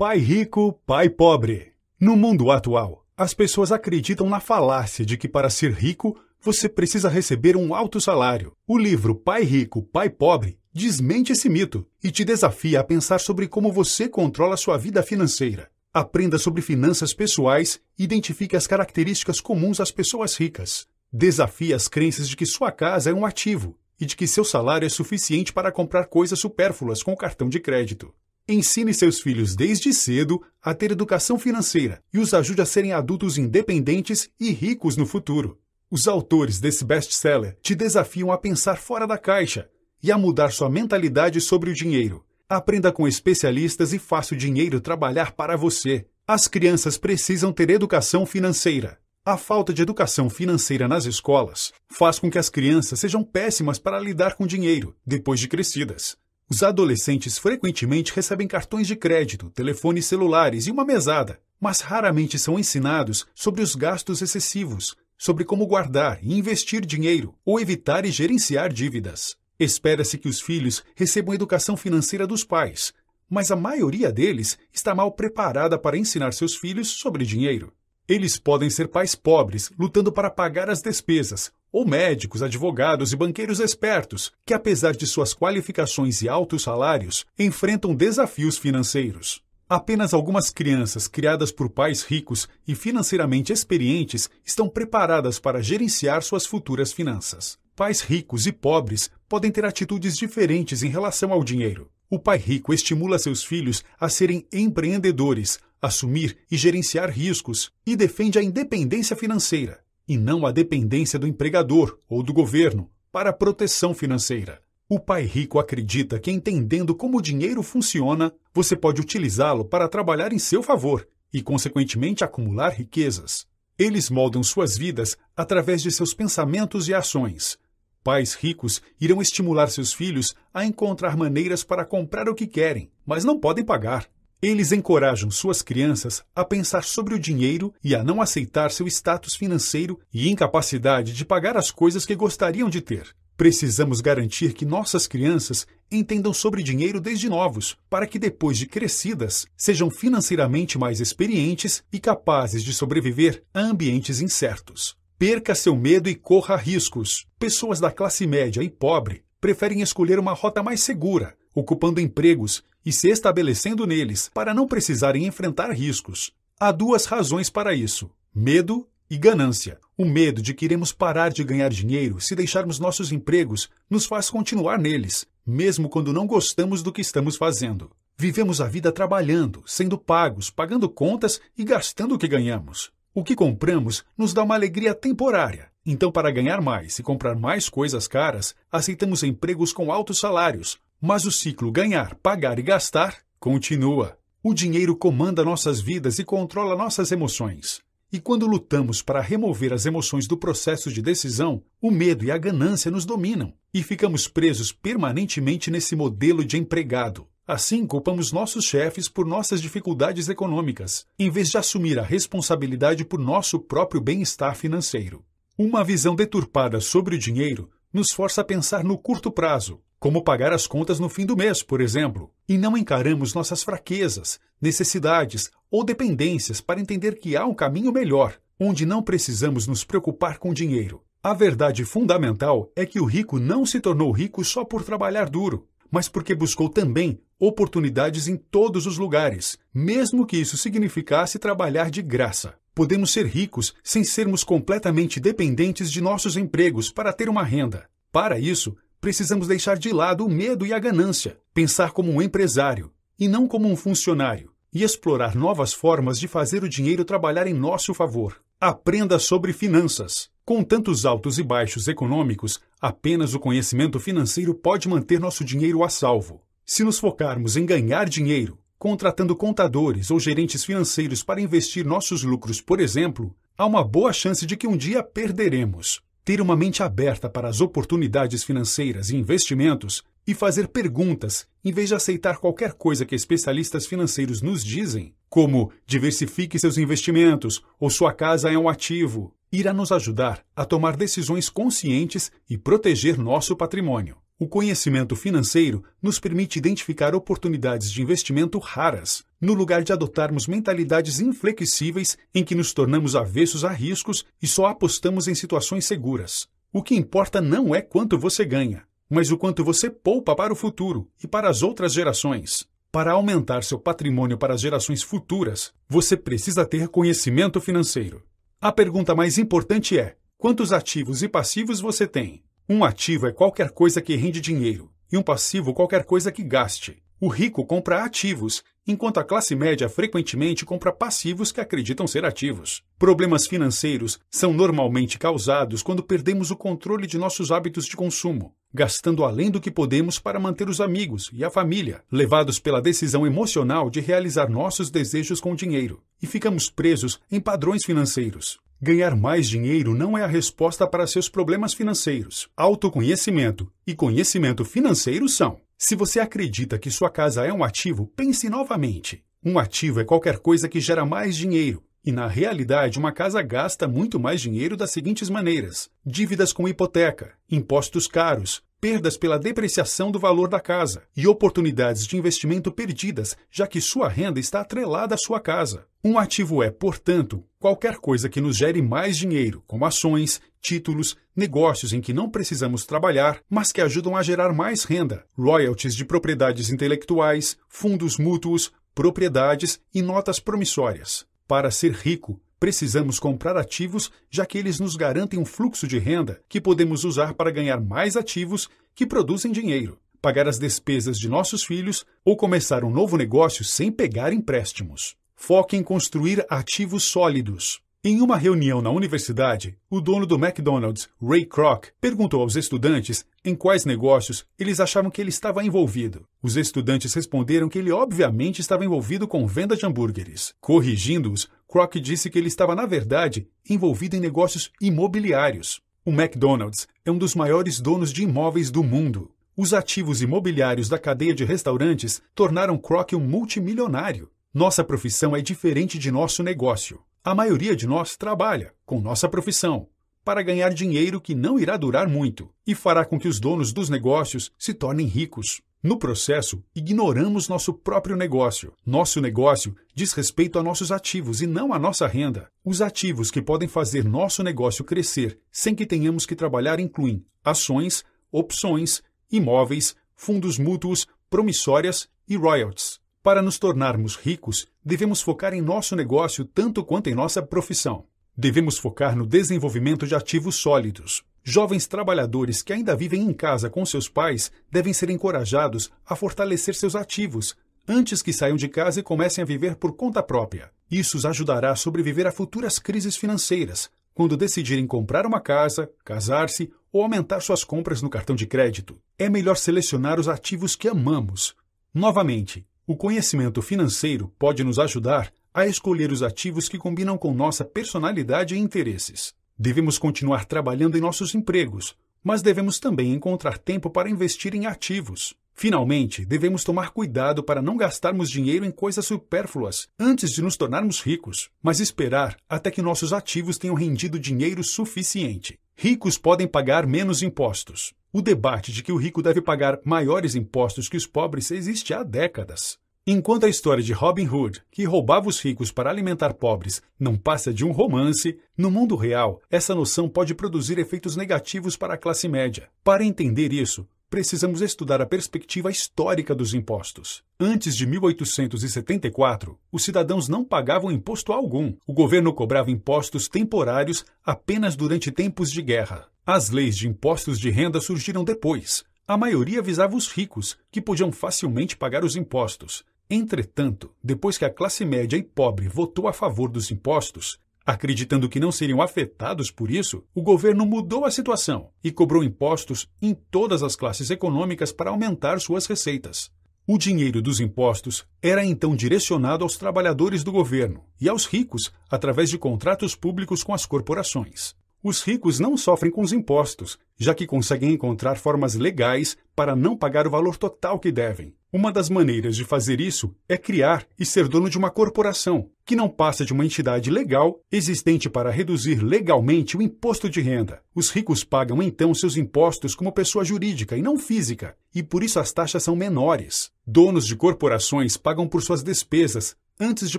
Pai rico, pai pobre. No mundo atual, as pessoas acreditam na falácia de que para ser rico você precisa receber um alto salário. O livro Pai Rico, Pai Pobre desmente esse mito e te desafia a pensar sobre como você controla sua vida financeira. Aprenda sobre finanças pessoais e identifique as características comuns às pessoas ricas. Desafie as crenças de que sua casa é um ativo e de que seu salário é suficiente para comprar coisas supérfluas com o cartão de crédito. Ensine seus filhos desde cedo a ter educação financeira e os ajude a serem adultos independentes e ricos no futuro. Os autores desse best-seller te desafiam a pensar fora da caixa e a mudar sua mentalidade sobre o dinheiro. Aprenda com especialistas e faça o dinheiro trabalhar para você. As crianças precisam ter educação financeira. A falta de educação financeira nas escolas faz com que as crianças sejam péssimas para lidar com dinheiro depois de crescidas. Os adolescentes frequentemente recebem cartões de crédito, telefones celulares e uma mesada, mas raramente são ensinados sobre os gastos excessivos, sobre como guardar e investir dinheiro ou evitar e gerenciar dívidas. Espera-se que os filhos recebam educação financeira dos pais, mas a maioria deles está mal preparada para ensinar seus filhos sobre dinheiro. Eles podem ser pais pobres, lutando para pagar as despesas, ou médicos, advogados e banqueiros espertos, que apesar de suas qualificações e altos salários, enfrentam desafios financeiros. Apenas algumas crianças criadas por pais ricos e financeiramente experientes estão preparadas para gerenciar suas futuras finanças. Pais ricos e pobres podem ter atitudes diferentes em relação ao dinheiro. O pai rico estimula seus filhos a serem empreendedores, assumir e gerenciar riscos e defende a independência financeira e não a dependência do empregador ou do governo para proteção financeira. O pai rico acredita que, entendendo como o dinheiro funciona, você pode utilizá-lo para trabalhar em seu favor e, consequentemente, acumular riquezas. Eles moldam suas vidas através de seus pensamentos e ações. Pais ricos irão estimular seus filhos a encontrar maneiras para comprar o que querem, mas não podem pagar. Eles encorajam suas crianças a pensar sobre o dinheiro e a não aceitar seu status financeiro e incapacidade de pagar as coisas que gostariam de ter. Precisamos garantir que nossas crianças entendam sobre dinheiro desde novos, para que depois de crescidas sejam financeiramente mais experientes e capazes de sobreviver a ambientes incertos. Perca seu medo e corra riscos. Pessoas da classe média e pobre preferem escolher uma rota mais segura, ocupando empregos e se estabelecendo neles para não precisarem enfrentar riscos. Há duas razões para isso: medo e ganância. O medo de que iremos parar de ganhar dinheiro se deixarmos nossos empregos nos faz continuar neles, mesmo quando não gostamos do que estamos fazendo. Vivemos a vida trabalhando, sendo pagos, pagando contas e gastando o que ganhamos. O que compramos nos dá uma alegria temporária. Então, para ganhar mais e comprar mais coisas caras, aceitamos empregos com altos salários, mas o ciclo ganhar, pagar e gastar continua. O dinheiro comanda nossas vidas e controla nossas emoções. E quando lutamos para remover as emoções do processo de decisão, o medo e a ganância nos dominam e ficamos presos permanentemente nesse modelo de empregado. Assim, culpamos nossos chefes por nossas dificuldades econômicas, em vez de assumir a responsabilidade por nosso próprio bem-estar financeiro. Uma visão deturpada sobre o dinheiro nos força a pensar no curto prazo, como pagar as contas no fim do mês, por exemplo, e não encaramos nossas fraquezas, necessidades ou dependências para entender que há um caminho melhor, onde não precisamos nos preocupar com dinheiro. A verdade fundamental é que o rico não se tornou rico só por trabalhar duro, mas porque buscou também oportunidades em todos os lugares, mesmo que isso significasse trabalhar de graça. Podemos ser ricos sem sermos completamente dependentes de nossos empregos para ter uma renda. Para isso, precisamos deixar de lado o medo e a ganância, pensar como um empresário e não como um funcionário, e explorar novas formas de fazer o dinheiro trabalhar em nosso favor. Aprenda sobre finanças. Com tantos altos e baixos econômicos, apenas o conhecimento financeiro pode manter nosso dinheiro a salvo. Se nos focarmos em ganhar dinheiro, contratando contadores ou gerentes financeiros para investir nossos lucros, por exemplo, há uma boa chance de que um dia perderemos ter uma mente aberta para as oportunidades financeiras e investimentos e fazer perguntas em vez de aceitar qualquer coisa que especialistas financeiros nos dizem, como diversifique seus investimentos ou sua casa é um ativo, irá nos ajudar a tomar decisões conscientes e proteger nosso patrimônio. O conhecimento financeiro nos permite identificar oportunidades de investimento raras, no lugar de adotarmos mentalidades inflexíveis em que nos tornamos avessos a riscos e só apostamos em situações seguras. O que importa não é quanto você ganha, mas o quanto você poupa para o futuro e para as outras gerações. Para aumentar seu patrimônio para as gerações futuras, você precisa ter conhecimento financeiro. A pergunta mais importante é: quantos ativos e passivos você tem? Um ativo é qualquer coisa que rende dinheiro, e um passivo qualquer coisa que gaste. O rico compra ativos, enquanto a classe média frequentemente compra passivos que acreditam ser ativos. Problemas financeiros são normalmente causados quando perdemos o controle de nossos hábitos de consumo gastando além do que podemos para manter os amigos e a família, levados pela decisão emocional de realizar nossos desejos com dinheiro, e ficamos presos em padrões financeiros. Ganhar mais dinheiro não é a resposta para seus problemas financeiros. Autoconhecimento e conhecimento financeiro são. Se você acredita que sua casa é um ativo, pense novamente. Um ativo é qualquer coisa que gera mais dinheiro. E na realidade, uma casa gasta muito mais dinheiro das seguintes maneiras: dívidas com hipoteca, impostos caros, perdas pela depreciação do valor da casa e oportunidades de investimento perdidas, já que sua renda está atrelada à sua casa. Um ativo é, portanto, qualquer coisa que nos gere mais dinheiro, como ações, títulos, negócios em que não precisamos trabalhar, mas que ajudam a gerar mais renda, royalties de propriedades intelectuais, fundos mútuos, propriedades e notas promissórias. Para ser rico, precisamos comprar ativos, já que eles nos garantem um fluxo de renda que podemos usar para ganhar mais ativos que produzem dinheiro, pagar as despesas de nossos filhos ou começar um novo negócio sem pegar empréstimos. Foque em construir ativos sólidos. Em uma reunião na universidade, o dono do McDonald's, Ray Kroc, perguntou aos estudantes em quais negócios eles achavam que ele estava envolvido. Os estudantes responderam que ele obviamente estava envolvido com venda de hambúrgueres. Corrigindo-os, Kroc disse que ele estava, na verdade, envolvido em negócios imobiliários. O McDonald's é um dos maiores donos de imóveis do mundo. Os ativos imobiliários da cadeia de restaurantes tornaram Kroc um multimilionário. Nossa profissão é diferente de nosso negócio. A maioria de nós trabalha com nossa profissão para ganhar dinheiro que não irá durar muito e fará com que os donos dos negócios se tornem ricos. No processo, ignoramos nosso próprio negócio. Nosso negócio diz respeito a nossos ativos e não a nossa renda. Os ativos que podem fazer nosso negócio crescer sem que tenhamos que trabalhar incluem ações, opções, imóveis, fundos mútuos, promissórias e royalties. Para nos tornarmos ricos, devemos focar em nosso negócio tanto quanto em nossa profissão. Devemos focar no desenvolvimento de ativos sólidos. Jovens trabalhadores que ainda vivem em casa com seus pais devem ser encorajados a fortalecer seus ativos antes que saiam de casa e comecem a viver por conta própria. Isso os ajudará a sobreviver a futuras crises financeiras, quando decidirem comprar uma casa, casar-se ou aumentar suas compras no cartão de crédito. É melhor selecionar os ativos que amamos. Novamente, o conhecimento financeiro pode nos ajudar a escolher os ativos que combinam com nossa personalidade e interesses. Devemos continuar trabalhando em nossos empregos, mas devemos também encontrar tempo para investir em ativos. Finalmente, devemos tomar cuidado para não gastarmos dinheiro em coisas supérfluas antes de nos tornarmos ricos, mas esperar até que nossos ativos tenham rendido dinheiro suficiente. Ricos podem pagar menos impostos, o debate de que o rico deve pagar maiores impostos que os pobres existe há décadas. Enquanto a história de Robin Hood, que roubava os ricos para alimentar pobres, não passa de um romance, no mundo real, essa noção pode produzir efeitos negativos para a classe média. Para entender isso, precisamos estudar a perspectiva histórica dos impostos. Antes de 1874, os cidadãos não pagavam imposto algum. O governo cobrava impostos temporários apenas durante tempos de guerra. As leis de impostos de renda surgiram depois. A maioria visava os ricos, que podiam facilmente pagar os impostos. Entretanto, depois que a classe média e pobre votou a favor dos impostos, Acreditando que não seriam afetados por isso, o governo mudou a situação e cobrou impostos em todas as classes econômicas para aumentar suas receitas. O dinheiro dos impostos era então direcionado aos trabalhadores do governo e aos ricos através de contratos públicos com as corporações. Os ricos não sofrem com os impostos, já que conseguem encontrar formas legais para não pagar o valor total que devem. Uma das maneiras de fazer isso é criar e ser dono de uma corporação, que não passa de uma entidade legal existente para reduzir legalmente o imposto de renda. Os ricos pagam então seus impostos como pessoa jurídica e não física, e por isso as taxas são menores. Donos de corporações pagam por suas despesas antes de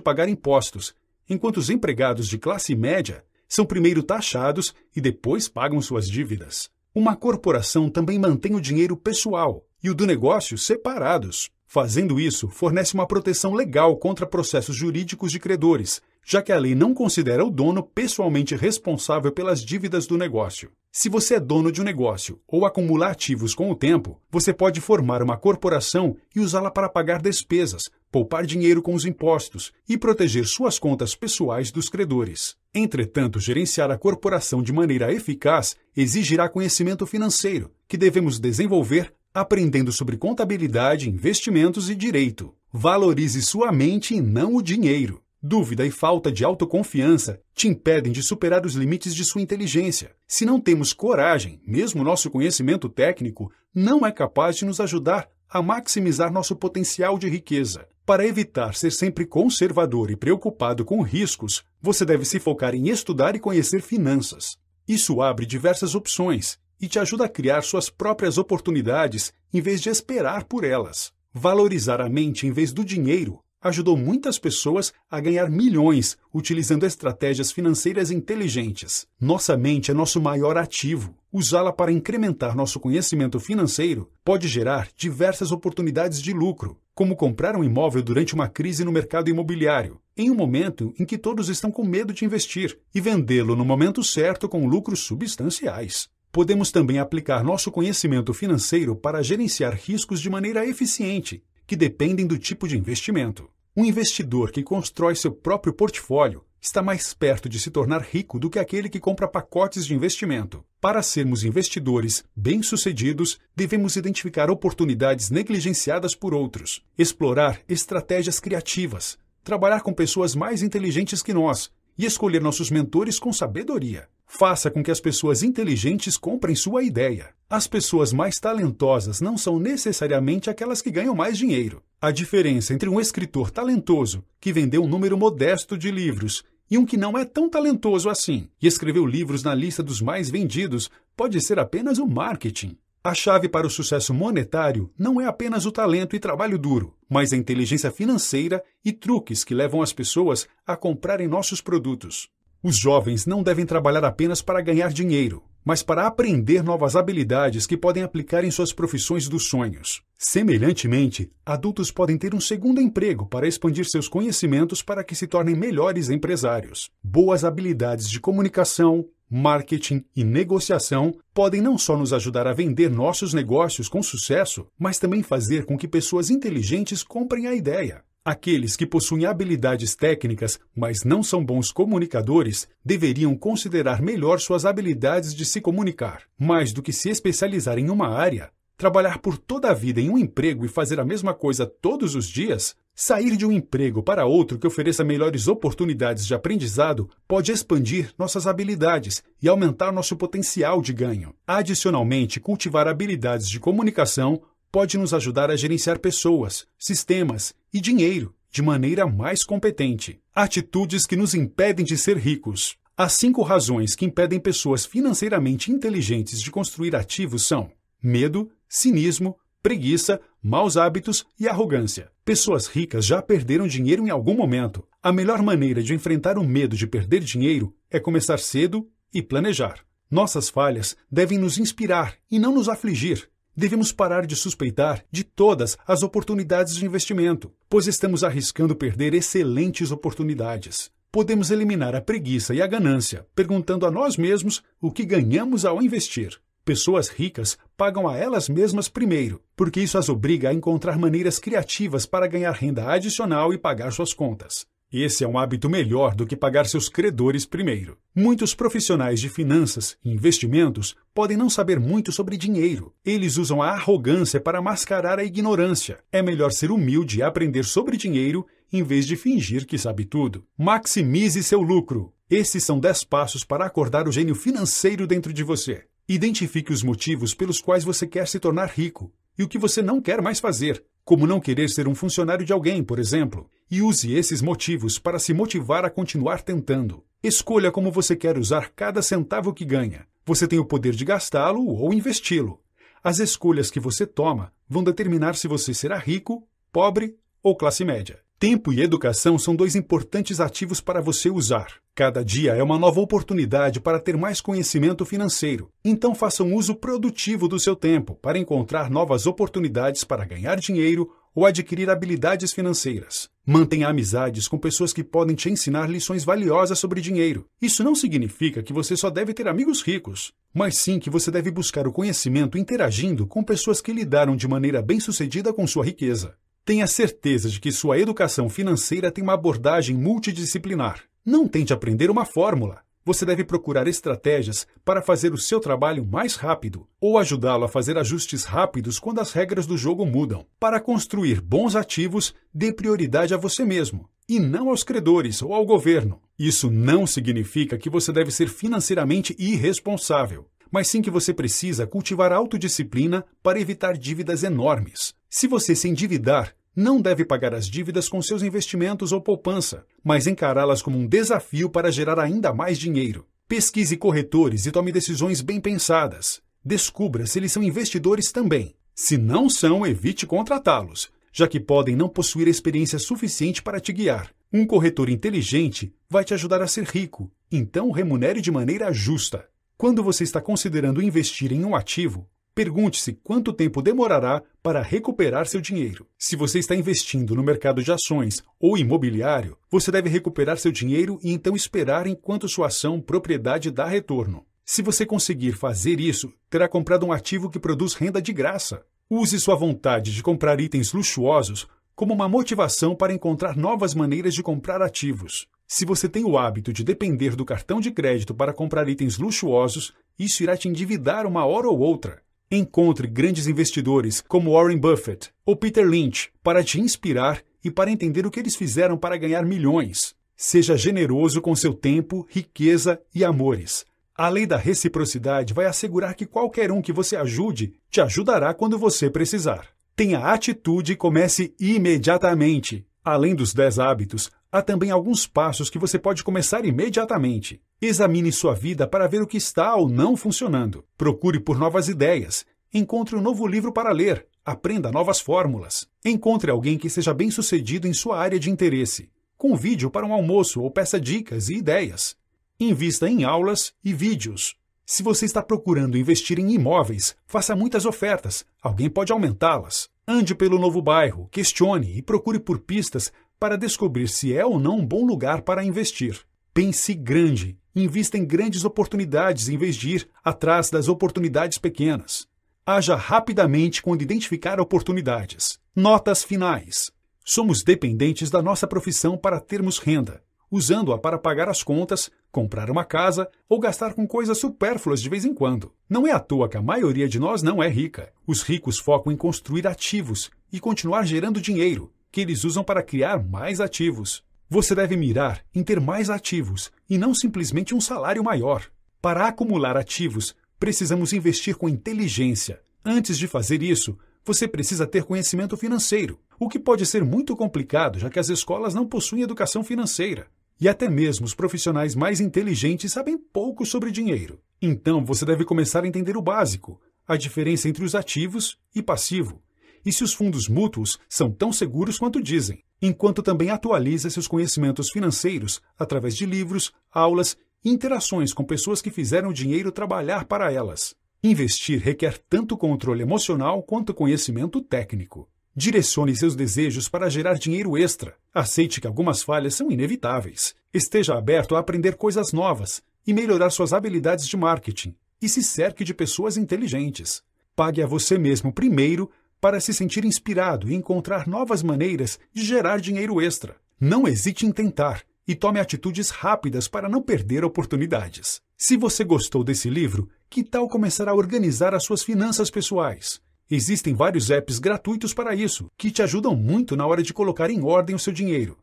pagar impostos, enquanto os empregados de classe média são primeiro taxados e depois pagam suas dívidas. Uma corporação também mantém o dinheiro pessoal e o do negócio separados. Fazendo isso, fornece uma proteção legal contra processos jurídicos de credores, já que a lei não considera o dono pessoalmente responsável pelas dívidas do negócio. Se você é dono de um negócio ou acumula ativos com o tempo, você pode formar uma corporação e usá-la para pagar despesas, poupar dinheiro com os impostos e proteger suas contas pessoais dos credores. Entretanto, gerenciar a corporação de maneira eficaz exigirá conhecimento financeiro, que devemos desenvolver aprendendo sobre contabilidade, investimentos e direito. Valorize sua mente e não o dinheiro. Dúvida e falta de autoconfiança te impedem de superar os limites de sua inteligência. Se não temos coragem, mesmo nosso conhecimento técnico não é capaz de nos ajudar a maximizar nosso potencial de riqueza. Para evitar ser sempre conservador e preocupado com riscos, você deve se focar em estudar e conhecer finanças. Isso abre diversas opções e te ajuda a criar suas próprias oportunidades em vez de esperar por elas. Valorizar a mente em vez do dinheiro ajudou muitas pessoas a ganhar milhões utilizando estratégias financeiras inteligentes. Nossa mente é nosso maior ativo. Usá-la para incrementar nosso conhecimento financeiro pode gerar diversas oportunidades de lucro, como comprar um imóvel durante uma crise no mercado imobiliário, em um momento em que todos estão com medo de investir, e vendê-lo no momento certo com lucros substanciais podemos também aplicar nosso conhecimento financeiro para gerenciar riscos de maneira eficiente que dependem do tipo de investimento. Um investidor que constrói seu próprio portfólio está mais perto de se tornar rico do que aquele que compra pacotes de investimento. Para sermos investidores bem-sucedidos, devemos identificar oportunidades negligenciadas por outros, explorar estratégias criativas, trabalhar com pessoas mais inteligentes que nós e escolher nossos mentores com sabedoria. Faça com que as pessoas inteligentes comprem sua ideia. As pessoas mais talentosas não são necessariamente aquelas que ganham mais dinheiro. A diferença entre um escritor talentoso, que vendeu um número modesto de livros, e um que não é tão talentoso assim e escreveu livros na lista dos mais vendidos pode ser apenas o marketing. A chave para o sucesso monetário não é apenas o talento e trabalho duro, mas a inteligência financeira e truques que levam as pessoas a comprarem nossos produtos. Os jovens não devem trabalhar apenas para ganhar dinheiro, mas para aprender novas habilidades que podem aplicar em suas profissões dos sonhos. Semelhantemente, adultos podem ter um segundo emprego para expandir seus conhecimentos para que se tornem melhores empresários. Boas habilidades de comunicação, marketing e negociação podem não só nos ajudar a vender nossos negócios com sucesso, mas também fazer com que pessoas inteligentes comprem a ideia. Aqueles que possuem habilidades técnicas, mas não são bons comunicadores, deveriam considerar melhor suas habilidades de se comunicar. Mais do que se especializar em uma área, trabalhar por toda a vida em um emprego e fazer a mesma coisa todos os dias, sair de um emprego para outro que ofereça melhores oportunidades de aprendizado pode expandir nossas habilidades e aumentar nosso potencial de ganho. Adicionalmente, cultivar habilidades de comunicação pode nos ajudar a gerenciar pessoas, sistemas e dinheiro de maneira mais competente. Atitudes que nos impedem de ser ricos. As cinco razões que impedem pessoas financeiramente inteligentes de construir ativos são medo, cinismo, preguiça, maus hábitos e arrogância. Pessoas ricas já perderam dinheiro em algum momento. A melhor maneira de enfrentar o medo de perder dinheiro é começar cedo e planejar. Nossas falhas devem nos inspirar e não nos afligir. Devemos parar de suspeitar de todas as oportunidades de investimento, pois estamos arriscando perder excelentes oportunidades. Podemos eliminar a preguiça e a ganância, perguntando a nós mesmos o que ganhamos ao investir. Pessoas ricas pagam a elas mesmas primeiro, porque isso as obriga a encontrar maneiras criativas para ganhar renda adicional e pagar suas contas. Esse é um hábito melhor do que pagar seus credores primeiro. Muitos profissionais de finanças e investimentos podem não saber muito sobre dinheiro. Eles usam a arrogância para mascarar a ignorância. É melhor ser humilde e aprender sobre dinheiro em vez de fingir que sabe tudo. Maximize seu lucro. Esses são 10 passos para acordar o gênio financeiro dentro de você. Identifique os motivos pelos quais você quer se tornar rico e o que você não quer mais fazer, como não querer ser um funcionário de alguém, por exemplo e use esses motivos para se motivar a continuar tentando. Escolha como você quer usar cada centavo que ganha. Você tem o poder de gastá-lo ou investi-lo. As escolhas que você toma vão determinar se você será rico, pobre ou classe média. Tempo e educação são dois importantes ativos para você usar. Cada dia é uma nova oportunidade para ter mais conhecimento financeiro. Então faça um uso produtivo do seu tempo para encontrar novas oportunidades para ganhar dinheiro ou adquirir habilidades financeiras. Mantenha amizades com pessoas que podem te ensinar lições valiosas sobre dinheiro. Isso não significa que você só deve ter amigos ricos, mas sim que você deve buscar o conhecimento interagindo com pessoas que lidaram de maneira bem-sucedida com sua riqueza. Tenha certeza de que sua educação financeira tem uma abordagem multidisciplinar. Não tente aprender uma fórmula você deve procurar estratégias para fazer o seu trabalho mais rápido ou ajudá-lo a fazer ajustes rápidos quando as regras do jogo mudam. Para construir bons ativos, dê prioridade a você mesmo e não aos credores ou ao governo. Isso não significa que você deve ser financeiramente irresponsável, mas sim que você precisa cultivar autodisciplina para evitar dívidas enormes. Se você se endividar, não deve pagar as dívidas com seus investimentos ou poupança, mas encará-las como um desafio para gerar ainda mais dinheiro. Pesquise corretores e tome decisões bem pensadas. Descubra se eles são investidores também. Se não são, evite contratá-los, já que podem não possuir experiência suficiente para te guiar. Um corretor inteligente vai te ajudar a ser rico, então remunere de maneira justa. Quando você está considerando investir em um ativo, Pergunte-se quanto tempo demorará para recuperar seu dinheiro. Se você está investindo no mercado de ações ou imobiliário, você deve recuperar seu dinheiro e então esperar enquanto sua ação propriedade dá retorno. Se você conseguir fazer isso, terá comprado um ativo que produz renda de graça. Use sua vontade de comprar itens luxuosos como uma motivação para encontrar novas maneiras de comprar ativos. Se você tem o hábito de depender do cartão de crédito para comprar itens luxuosos, isso irá te endividar uma hora ou outra. Encontre grandes investidores como Warren Buffett ou Peter Lynch para te inspirar e para entender o que eles fizeram para ganhar milhões. Seja generoso com seu tempo, riqueza e amores. A lei da reciprocidade vai assegurar que qualquer um que você ajude te ajudará quando você precisar. Tenha atitude e comece imediatamente. Além dos 10 hábitos, Há também alguns passos que você pode começar imediatamente. Examine sua vida para ver o que está ou não funcionando. Procure por novas ideias. Encontre um novo livro para ler. Aprenda novas fórmulas. Encontre alguém que seja bem sucedido em sua área de interesse. Convide-o para um almoço ou peça dicas e ideias. Invista em aulas e vídeos. Se você está procurando investir em imóveis, faça muitas ofertas. Alguém pode aumentá-las. Ande pelo novo bairro, questione e procure por pistas para descobrir se é ou não um bom lugar para investir. Pense grande, invista em grandes oportunidades em vez de ir atrás das oportunidades pequenas. Haja rapidamente quando identificar oportunidades. Notas finais. Somos dependentes da nossa profissão para termos renda, usando-a para pagar as contas, comprar uma casa ou gastar com coisas supérfluas de vez em quando. Não é à toa que a maioria de nós não é rica. Os ricos focam em construir ativos e continuar gerando dinheiro, que eles usam para criar mais ativos. Você deve mirar em ter mais ativos e não simplesmente um salário maior. Para acumular ativos, precisamos investir com inteligência. Antes de fazer isso, você precisa ter conhecimento financeiro, o que pode ser muito complicado, já que as escolas não possuem educação financeira. E até mesmo os profissionais mais inteligentes sabem pouco sobre dinheiro. Então você deve começar a entender o básico, a diferença entre os ativos e passivo, e se os fundos mútuos são tão seguros quanto dizem, enquanto também atualiza seus conhecimentos financeiros através de livros, aulas e interações com pessoas que fizeram o dinheiro trabalhar para elas. Investir requer tanto controle emocional quanto conhecimento técnico. Direcione seus desejos para gerar dinheiro extra. Aceite que algumas falhas são inevitáveis. Esteja aberto a aprender coisas novas e melhorar suas habilidades de marketing. E se cerque de pessoas inteligentes. Pague a você mesmo primeiro para se sentir inspirado e encontrar novas maneiras de gerar dinheiro extra. Não hesite em tentar e tome atitudes rápidas para não perder oportunidades. Se você gostou desse livro, que tal começar a organizar as suas finanças pessoais? Existem vários apps gratuitos para isso, que te ajudam muito na hora de colocar em ordem o seu dinheiro.